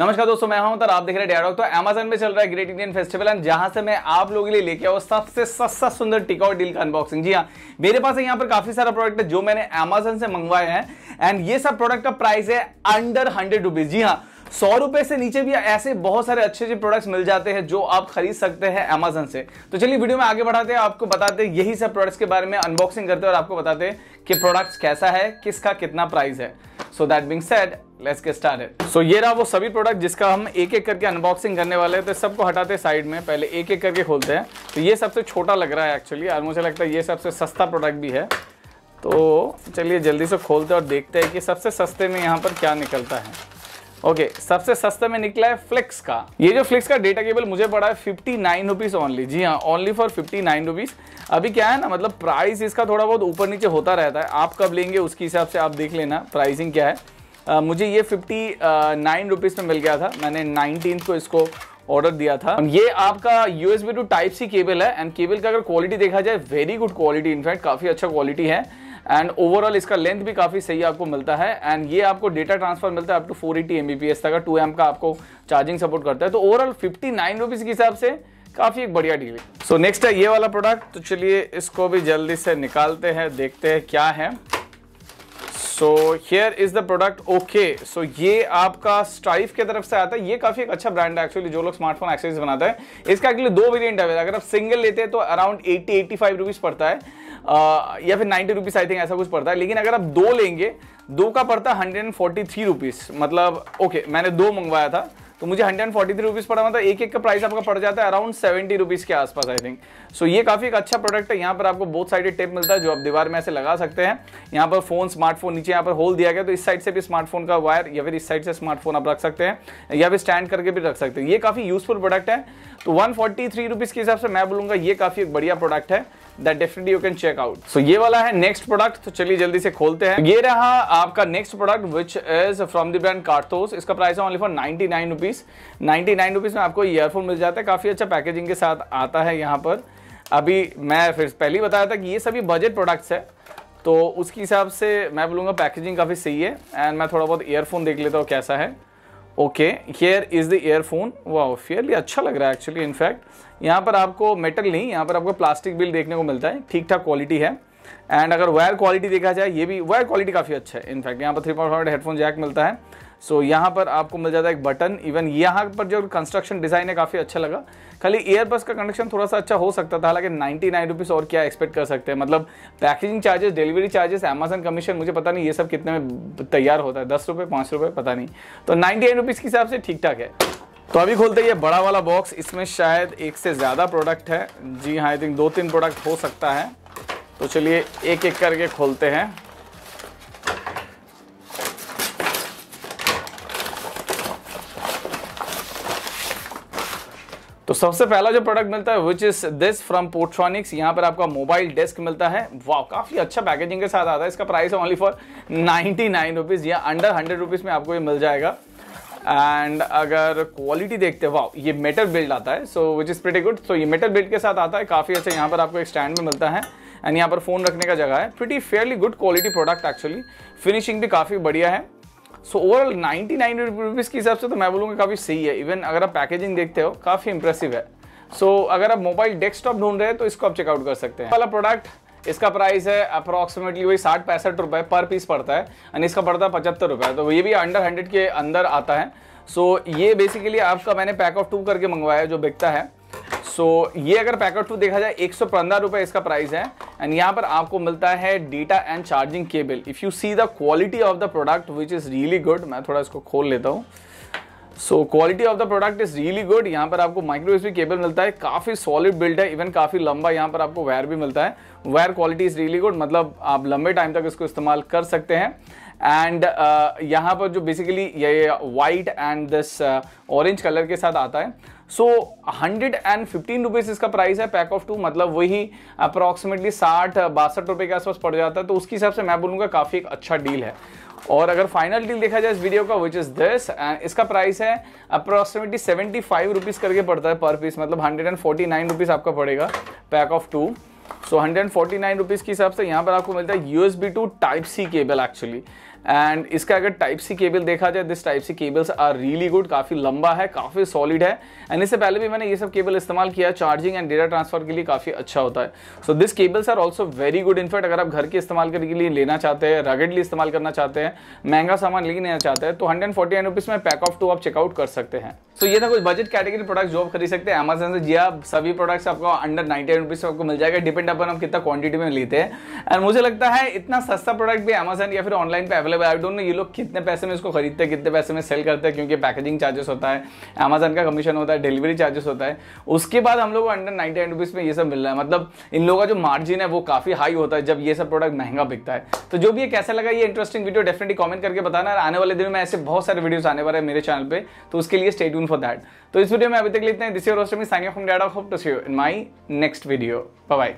नमस्कार दोस्तों मैं हूं आप देख रहे हैं डॉक्टर तो अमेजन में चल रहा है ग्रेट इंडियन फेस्टिवल एंड जहां से मैं आप लोगों के लिए लेके आऊँ सबसे सस्ता सुंदर टिकाउट डील का अनबॉक्सिंग जी हाँ मेरे पास यहाँ पर काफी सारा प्रोडक्ट है जो मैंने अमेजन से मंगवाए हैं एंड ये सब प्रोडक्ट का प्राइस है अंडर हंड्रेड रुपीज जी हाँ सौ रुपए से नीचे भी ऐसे बहुत सारे अच्छे अच्छे प्रोडक्ट्स मिल जाते हैं जो आप खरीद सकते हैं अमेजन से तो चलिए वीडियो में आगे बढ़ाते हैं आपको बताते हैं यही सब प्रोडक्ट्स के बारे में अनबॉक्सिंग करते हैं और आपको बताते हैं कि प्रोडक्ट्स कैसा है किसका कितना प्राइस है so that being set let's get started so ये रहा वो सभी प्रोडक्ट जिसका हम एक एक करके अनबॉक्सिंग करने वाले हैं तो सबको हटाते हैं साइड में पहले एक एक करके खोलते हैं तो ये सबसे छोटा लग रहा है एक्चुअली और मुझे लगता है ये सबसे सस्ता प्रोडक्ट भी है तो चलिए जल्दी से खोलते हैं और देखते हैं कि सबसे सस्ते में यहाँ पर क्या निकलता है ओके okay, सबसे सस्ते में निकला है फ्लिक्स का ये जो फ्लिक्स का डेटा केबल मुझे पड़ा है फिफ्टी नाइन रुपीज़ ओनली जी हाँ only for fifty nine rupees अभी क्या है ना मतलब प्राइस इसका थोड़ा बहुत ऊपर नीचे होता रहता है आप कब लेंगे उसके हिसाब से आप देख लेना प्राइसिंग क्या है आ, मुझे ये फिफ्टी नाइन रुपीज़ में मिल गया था मैंने नाइनटीन को इसको ऑर्डर दिया था ये आपका U S B to type C cable है एंड केबल का अगर क्वालिटी देखा जाए वेरी गुड क्वालिटी इनफैक्ट काफ़ी अच्छा क्वालिटी है एंड ओवरऑल इसका लेंथ भी काफ़ी सही आपको मिलता है एंड ये आपको डेटा ट्रांसफर मिलता है up to four eighty M B P S तक टू एम का आपको चार्जिंग सपोर्ट करता है तो ओवरऑल फिफ्टी नाइन रुपीज़ के हिसाब से काफ़ी एक बढ़िया डील है सो नेक्स्ट है ये वाला प्रोडक्ट तो चलिए इसको भी जल्दी से निकालते हैं देखते हैं क्या है so here is the product okay so ये आपका स्ट्राइफ की तरफ से आता है ये काफी एक अच्छा ब्रांड है एक्चुअली जो लोग स्मार्टफोन एक्सेसरीज बनाता है इसका एक्चुअली दो वेरिएंट है अगर आप सिंगल लेते हैं तो अराउंड 80 एट्टी फाइव रुपीज पड़ता है Uh, या फिर नाइन्टी रुपीज आई थिंक ऐसा कुछ पड़ता है लेकिन अगर आप दो लेंगे दो का पड़ता है hundred and forty three rupees मतलब ओके okay, मैंने दो मंगवाया था तो मुझे hundred and forty three rupees पड़ा मतलब एक एक का प्राइस आपका पड़ जाता है अराउंड सेवेंटी रुपीज़ के आसपास आई थिंक सो ये काफ़ी एक अच्छा प्रोडक्ट है यहाँ पर आपको बहुत साइडेड टेप मिलता है जो आप दीवार में ऐसे लगा सकते हैं यहाँ पर फोन स्मार्टफोन नीचे यहाँ पर होल दिया गया तो इस साइड से भी स्मार्टफोन का वायर या फिर इस साइड से स्मार्टफोन आप रख सकते हैं या फिर स्टैंड करके भी रख सकते हैं ये काफ़ी यूजफुल प्रोडक्ट है तो वन फोर्टी थ्री रुपीज़ के हिसाब से मैं बोलूँगा ये काफ़ी एक बढ़िया प्रोडक्ट है that definitely you can check out so ये वाला है नेक्स्ट प्रोडक्ट तो चलिए जल्दी से खोलते हैं ये रहा आपका next product which is from the brand Cartos इसका प्राइस है only for ninety nine rupees ninety nine rupees में आपको ईयरफोन मिल जाता है काफी अच्छा पैकेजिंग के साथ आता है यहाँ पर अभी मैं फिर पहले ही बताया था कि ये सभी बजट प्रोडक्ट्स है तो उसके हिसाब से मैं बोलूँगा पैकेजिंग काफ़ी सही है एंड मैं थोड़ा बहुत ईयरफोन देख लेता हूँ कैसा है okay here is the earphone वाह फेयरली अच्छा लग रहा है एक्चुअली इनफैक्ट यहाँ पर आपको मेटल नहीं यहाँ पर आपको प्लास्टिक बिल देखने को मिलता है ठीक ठाक क्वालिटी है एंड अगर वायर क्वालिटी देखा जाए ये भी वायर क्वालिटी काफ़ी अच्छा है इनफैक्ट यहाँ पर थ्री पॉइंट हेडफोन जैक मिलता है सो so, यहाँ पर आपको मिल जाता है एक बटन इवन यहाँ पर जो कंस्ट्रक्शन डिज़ाइन है काफ़ी अच्छा लगा खाली एयरबस का कनेक्शन थोड़ा सा अच्छा हो सकता था हालांकि नाइन्टी नाइन रुपीज़ और क्या एक्सपेक्ट कर सकते हैं मतलब packaging charges delivery charges Amazon commission मुझे पता नहीं ये सब कितने में तैयार होता है दस रुपये पाँच रुपये पता नहीं तो नाइन्टी एट रुपीज़ के हिसाब से ठीक ठाक है तो अभी खोलते ये बड़ा वाला बॉक्स इसमें शायद एक से ज़्यादा प्रोडक्ट है जी हाँ आई थिंक दो तीन प्रोडक्ट हो सकता है तो चलिए एक एक करके खोलते हैं तो सबसे पहला जो प्रोडक्ट मिलता है which is this from Portronics यहाँ पर आपका मोबाइल डेस्क मिलता है वाह काफी अच्छा पैकेजिंग के साथ आता है इसका price only for ninety nine rupees या अंडर हंड्रेड रुपीज़ में आपको ये मिल जाएगा एंड अगर क्वालिटी देखते हो वाह ये मेटल बिल्ड आता है so which is pretty good so ये मेटल बिल्ड के साथ आता है काफ़ी अच्छा यहाँ पर आपको एक स्टैंड में मिलता है एंड यहाँ पर फ़ोन रखने का जगह है pretty fairly good quality product actually finishing भी काफ़ी बढ़िया है so overall ninety nine rupees के हिसाब से तो मैं बोलूँगा काफ़ी सही है इवन अगर आप पैकेजिंग देखते हो काफ़ी इंप्रेसिव है सो so, अगर आप मोबाइल डेस्कटॉप ढूंढ रहे हैं तो इसको आप चेकआउट कर सकते हैं वाला प्रोडक्ट इसका प्राइस है अप्रॉक्सीमेटली वही साठ पैंसठ रुपये पर पीस पड़ता है एंड इसका पड़ता है पचहत्तर रुपये तो ये भी अंडर हंड्रेड के अंदर आता है सो so, ये बेसिकली आपका मैंने पैक ऑफ टू करके मंगवाया जो बिकता है सो so, ये अगर पैक ऑफ टू देखा जाए एक सौ इसका प्राइस है एंड यहाँ पर आपको मिलता है data and charging cable if you see the quality of the product which is really good मैं थोड़ा इसको खोल लेता हूँ so quality of the product is really good यहाँ पर आपको माइक्रो एस केबल मिलता है काफ़ी सॉलिड बिल्ड है इवन काफ़ी लंबा यहाँ पर आपको वायर भी मिलता है wire quality is really good मतलब आप लंबे टाइम तक इसको इस्तेमाल कर सकते हैं एंड uh, यहाँ पर जो बेसिकली ये white and this orange colour के साथ आता है so hundred and fifteen rupees इसका प्राइस है पैक ऑफ टू मतलब वही अप्रॉक्सीमेटली साठ बासठ रुपये के आसपास पड़ जाता है तो उसके हिसाब से मैं बोलूँगा काफ़ी एक अच्छा डील है और अगर फाइनल डील देखा जाए इस वीडियो का विच इज़ दिस इसका प्राइस है अप्रॉक्सीमेटली सेवेंटी फाइव रुपीज़ करके पड़ता है पर पीस मतलब hundred and forty nine rupees आपका पड़ेगा pack of two so hundred and forty nine rupees के हिसाब से यहाँ पर आपको मिलता है U S B to type C cable actually and इसका अगर टाइप सी केबल देखा जाए this type C cables are really good काफ़ी लंबा है काफ़ी सॉलिड है एंड इससे पहले भी मैंने ये सब केबल इस्तेमाल किया चार्जिंग एंड डेटा ट्रांसफर के लिए काफ़ी अच्छा होता है so this cables are also very good in fact अगर आप घर के इस्तेमाल करने के लिए लेना चाहते हैं रगेडली इस्तेमाल करना चाहते हैं महंगा सामान लेना चाहते हैं तो hundred and forty nine rupees में पैक ऑफ टू आप चेकआउट कर सकते हैं सो so, ये था कुछ बजट कैटेगरी प्रोडक्ट जो आप खरीद सकते हैं अमेजन से जी आप सभी प्रोडक्ट्स आपको अंडर नाइनटी रुपीज़ आपको मिल जाएगा डिपेंड अपन आप कितना क्वांटिटी में लेते हैं एंड मुझे लगता है इतना सस्ता प्रोडक्ट भी अमेजन या फिर ऑनलाइन पर available available I don't know ये लोग कितने पैसे में इसको खरीदते हैं कितने पैसे में सेल करते हैं क्योंकि पैकेजिंग चार्जेस होता है अमेजन का कमीशन होता है डिलीवरी चार्जेस होता है उसके बाद हम लोग को अंडर नाइनटी नाइन रुपीज़ में ये सब मिल रहा है मतलब इन लोगों का जो मार्जिन है वो काफ़ी हाई होता है जब ये सब प्रोडक्ट महंगा बिकता है तो जो भी ये कैसा लगा ये इंटरेस्टिंग वीडियो डेफिनेटली कमेंट करके बताना आने वाले दिन में ऐसे बहुत सारे वीडियोस आने वाले हैं मेरे चैनल पे तो उसके लिए स्टेट फॉर दैट तो इस वीडियो में अभी तक लेते हैं this your host me signing from dad off to see you in my next video bye